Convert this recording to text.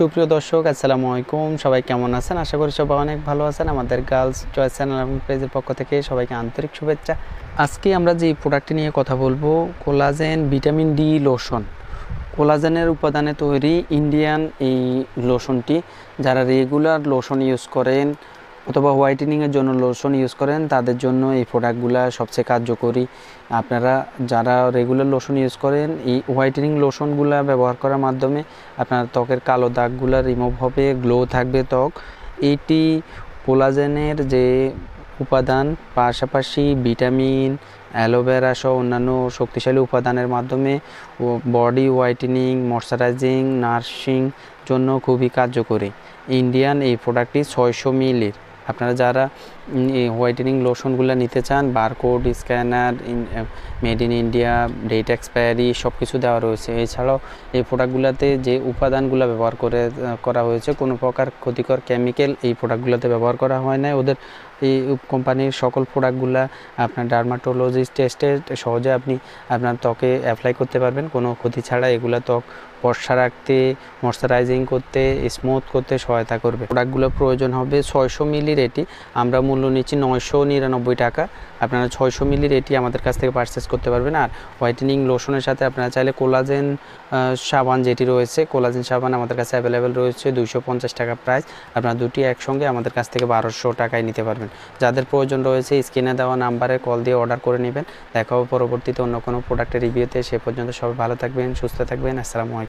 সুপ্রিয় দর্শক আসসালামু আলাইকুম সবাই কেমন আছেন আশা করি সবাই অনেক ভালো আছেন আমাদের গার্লস চয়েস চ্যানেল এবং পেজের পক্ষ থেকে সবাইকে আন্তরিক শুভেচ্ছা আজকে আমরা যে প্রোডাক্টটি নিয়ে কথা বলবো কোলাজেন ভিটামিন ডি লোশন কোলাজেনের উপাদানে তৈরি ইন্ডিয়ান এই লোশনটি যারা রেগুলার লোশন ইউজ করেন অথবা হোয়াইটেনিংয়ের জন্য লোশন ইউজ করেন তাদের জন্য এই প্রোডাক্টগুলো সবচেয়ে কার্যকরী আপনারা যারা রেগুলার লোশন ইউজ করেন এই হোয়াইটেনিং লোশনগুলো ব্যবহার করার মাধ্যমে আপনার ত্বকের কালো দাগগুলো রিমুভ হবে গ্লো থাকবে ত্বক এটি কোলাজেনের যে উপাদান পাশাপাশি ভিটামিন অ্যালোভেরা সহ অন্যান্য শক্তিশালী উপাদানের মাধ্যমে বডি হোয়াইটেনিং মশ্চারাইজিং নার্সিং জন্য খুবই কার্যকরী ইন্ডিয়ান এই প্রোডাক্টটি ছয়শো মিলির আপনারা যারা হোয়াইটেনিং লোশনগুলো নিতে চান barcode scanner made in India date expiry সব কিছু দেওয়া রয়েছে এছাড়াও এই প্রোডাক্টগুলোতে যে উপাদানগুলো ব্যবহার করে করা হয়েছে কোনো প্রকার ক্ষতিকর কেমিক্যাল এই প্রোডাক্টগুলোতে ব্যবহার করা হয় না ওদের এই কোম্পানির সকল প্রোডাক্টগুলো আপনার ডার্মাটোলজিস্ট টেস্টে সহজে আপনি আপনার ত্বকে অ্যাপ্লাই করতে পারবেন কোনো ক্ষতি ছাড়া এগুলো ত্বক বর্ষা রাখতে ময়শ্চারাইজিং করতে স্মুথ করতে সহায়তা করবে প্রোডাক্টগুলো প্রয়োজন হবে ছয়শো মিলির এটি আমরা মূল্য নিচ্ছি নয়শো নিরানব্বই টাকা আপনারা ছয়শো মিলির এটি আমাদের কাছ থেকে পারচেস করতে পারবেন আর হোয়াইটেনিং লোশনের সাথে আপনারা চাইলে কোলাজেন সাবান যেটি রয়েছে কোলাজেন সাবান আমাদের কাছে অ্যাভেলেবেল রয়েছে দুইশো টাকা প্রাইস আপনারা দুটি একসঙ্গে আমাদের কাছ থেকে বারোশো টাকায় নিতে পারবেন পারবেন যাদের প্রয়োজন রয়েছে স্ক্রিনে দেওয়া নাম্বারে কল দিয়ে অর্ডার করে নেবেন দেখাও পরবর্তীতে অন্য কোনো প্রোডাক্টের রিভিউতে সে পর্যন্ত সবাই ভালো থাকবেন সুস্থ থাকবেন আসসালামু আলাইকুম